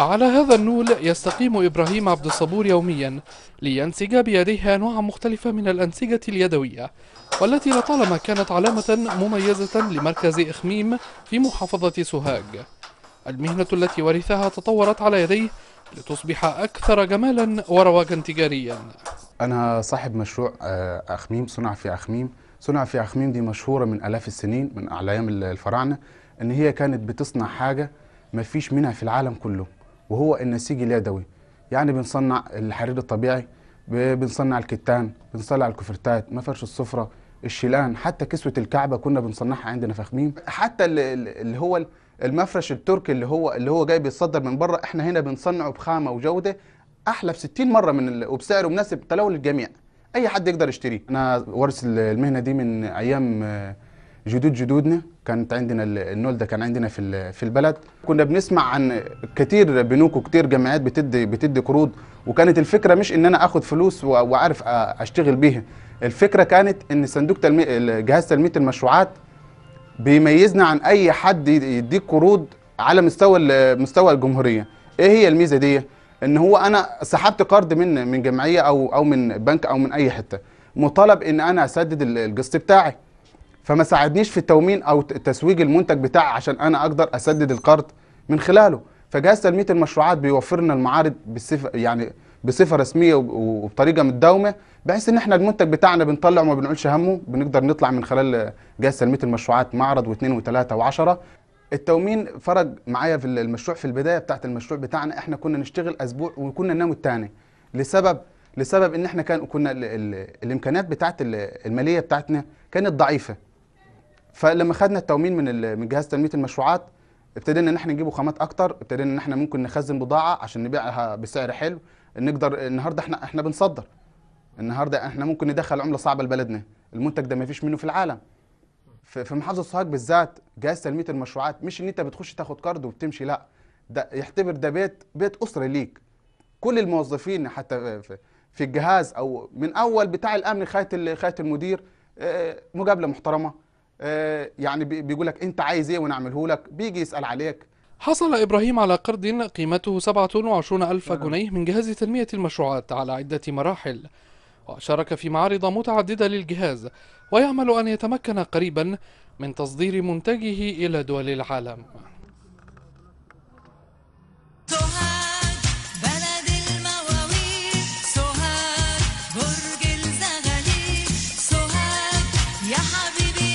على هذا النول يستقيم إبراهيم عبد الصبور يوميا لينسج بيديه أنواع مختلفة من الأنسجة اليدوية والتي لطالما كانت علامة مميزة لمركز إخميم في محافظة سوهاج المهنة التي ورثها تطورت على يديه لتصبح أكثر جمالا ورواجا تجاريا أنا صاحب مشروع آه، أخميم صنع في أخميم صنع في أخميم دي مشهورة من ألاف السنين من أعلام الفراعنة إن هي كانت بتصنع حاجة ما فيش منها في العالم كله وهو النسيج اليدوي يعني بنصنع الحرير الطبيعي بنصنع الكتان بنصنع الكفرتات مفرش السفره الشيلان حتى كسوه الكعبه كنا بنصنعها عندنا فخمين حتى اللي هو المفرش التركي اللي هو اللي هو جاي بيتصدر من بره احنا هنا بنصنعه بخامه وجوده احلى ب 60 مره من وبسعر مناسب تلو للجميع اي حد يقدر يشتريه انا ورث المهنه دي من ايام آه، جدود جدودنا كانت عندنا النول ده كان عندنا في في البلد كنا بنسمع عن كتير بنوك وكتير جمعيات بتدي بتدي قروض وكانت الفكره مش ان انا اخد فلوس وعارف اشتغل بيها الفكره كانت ان صندوق تلمي... جهاز تنميه المشروعات بيميزنا عن اي حد يديك قروض على مستوى مستوى الجمهوريه ايه هي الميزه دي ان هو انا سحبت قرض من من جمعيه او او من بنك او من اي حته مطالب ان انا اسدد القسط بتاعي فما ساعدنيش في التومين او تسويق المنتج بتاعي عشان انا اقدر اسدد القرض من خلاله فجهاز تنميه المشروعات بيوفر لنا المعارض بصفه يعني بصفه رسميه وبطريقه متداومه بحيث ان احنا المنتج بتاعنا بنطلع وما بنقولش همه بنقدر نطلع من خلال جهاز تنميه المشروعات معرض واثنين وثلاثه وعشرة التومين فرج معايا في المشروع في البدايه بتاعت المشروع بتاعنا احنا كنا نشتغل اسبوع وكنا ننام الثاني لسبب لسبب ان احنا كان كنا ال الامكانيات بتاعت الماليه بتاعتنا كانت ضعيفه فلما خدنا التومين من من جهاز تنميه المشروعات ابتدينا ان احنا نجيب خامات اكتر ابتدينا ان احنا ممكن نخزن بضاعه عشان نبيعها بسعر حلو نقدر النهارده احنا احنا بنصدر النهارده احنا ممكن ندخل عمله صعبه لبلدنا المنتج ده ما فيش منه في العالم في محافظه سوهاج بالذات جهاز تنميه المشروعات مش ان انت بتخش تاخد كارد وبتمشي لا ده يعتبر ده بيت بيت اسره ليك كل الموظفين حتى في الجهاز او من اول بتاع الامن خايه خايه المدير آه، مقابله محترمه آه، يعني بيقول لك انت عايز ايه ونعمله لك بيجي يسال عليك حصل إبراهيم على قرض قيمته 27 ألف نعم. جنيه من جهاز تنمية المشروعات على عدة مراحل وشارك في معارض متعددة للجهاز ويأمل أن يتمكن قريبا من تصدير منتجه إلى دول العالم يا حبيبي